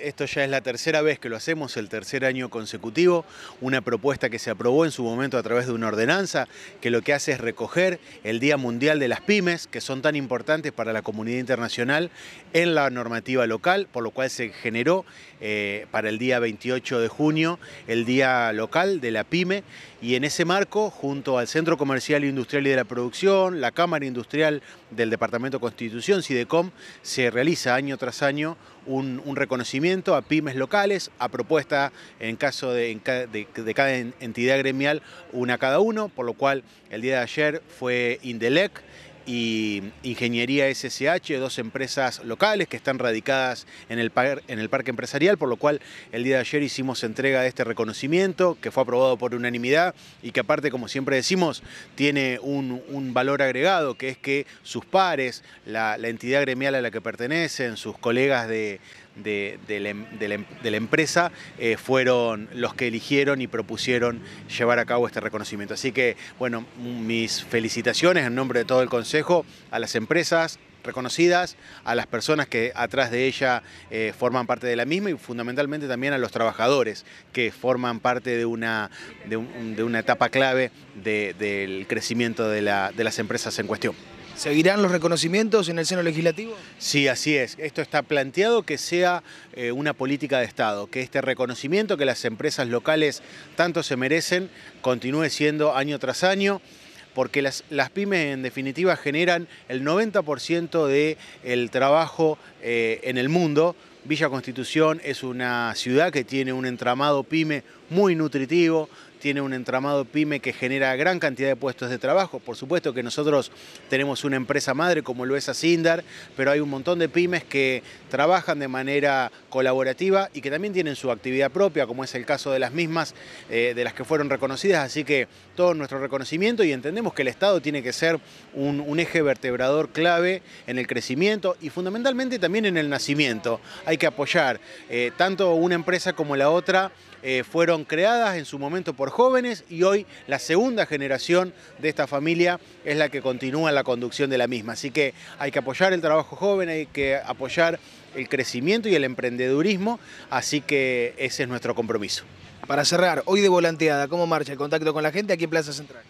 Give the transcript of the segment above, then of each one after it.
Esto ya es la tercera vez que lo hacemos, el tercer año consecutivo, una propuesta que se aprobó en su momento a través de una ordenanza que lo que hace es recoger el Día Mundial de las Pymes, que son tan importantes para la comunidad internacional, en la normativa local, por lo cual se generó eh, para el día 28 de junio el Día Local de la Pyme y en ese marco, junto al Centro Comercial e Industrial y de la Producción, la Cámara Industrial del Departamento Constitución, Cidecom, se realiza año tras año un, reconocimiento a pymes locales, a propuesta en caso de, cada entidad gremial, una a cada uno, por lo cual el día de ayer fue Indelec y Ingeniería SSH, dos empresas locales que están radicadas en el, par, en el Parque Empresarial, por lo cual el día de ayer hicimos entrega de este reconocimiento que fue aprobado por unanimidad y que aparte, como siempre decimos, tiene un, valor agregado, que es que sus pares, la entidad gremial a la que pertenecen, sus colegas de, Em, em, de, la, empresa eh, fueron los que eligieron y propusieron llevar a cabo este reconocimiento. Así que, bueno, mis felicitaciones en nombre de todo el Consejo a las empresas, reconocidas, a las personas que atrás de ella eh, forman parte de la misma y fundamentalmente también a los trabajadores que forman parte de una, de una etapa clave del crecimiento de las empresas en cuestión. ¿Seguirán los reconocimientos en el seno legislativo? Sí, así es. Esto está planteado que sea eh, una política de Estado, que este reconocimiento que las empresas locales tanto se merecen continúe siendo año tras año porque las, pymes en definitiva generan el 90% del trabajo eh, en el mundo. Villa Constitución es una ciudad que tiene un entramado pyme muy nutritivo, tiene un entramado pyme que genera gran cantidad de puestos de trabajo. Por supuesto que nosotros tenemos una empresa madre como lo es Asindar, pero hay un montón de pymes que trabajan de manera colaborativa y que también tienen su actividad propia, como es el caso de las mismas, eh, de las que fueron reconocidas. Así que todo nuestro reconocimiento y entendemos que el Estado tiene que ser un, eje vertebrador clave en el crecimiento y fundamentalmente también en el nacimiento. Hay que apoyar eh, tanto una empresa como la otra eh, fueron creadas en su momento por jóvenes y hoy la segunda generación de esta familia es la que continúa la conducción de la misma. Así que hay que apoyar el trabajo joven, hay que apoyar el crecimiento y el emprendedurismo, así que ese es nuestro compromiso. Para cerrar, hoy de volanteada, ¿cómo marcha el contacto con la gente aquí en Plaza Central?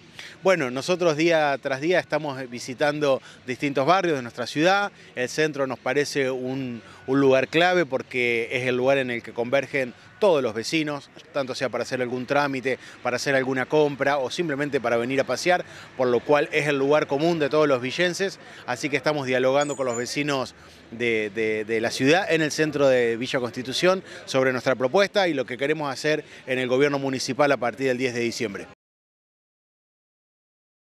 Bueno, nosotros día tras día estamos visitando distintos barrios de nuestra ciudad. El centro nos parece un, lugar clave porque es el lugar en el que convergen todos los vecinos, tanto sea para hacer algún trámite, para hacer alguna compra o simplemente para venir a pasear, por lo cual es el lugar común de todos los villenses, así que estamos dialogando con los vecinos de, la ciudad en el centro de Villa Constitución sobre nuestra propuesta y lo que queremos hacer en el gobierno municipal a partir del 10 de diciembre.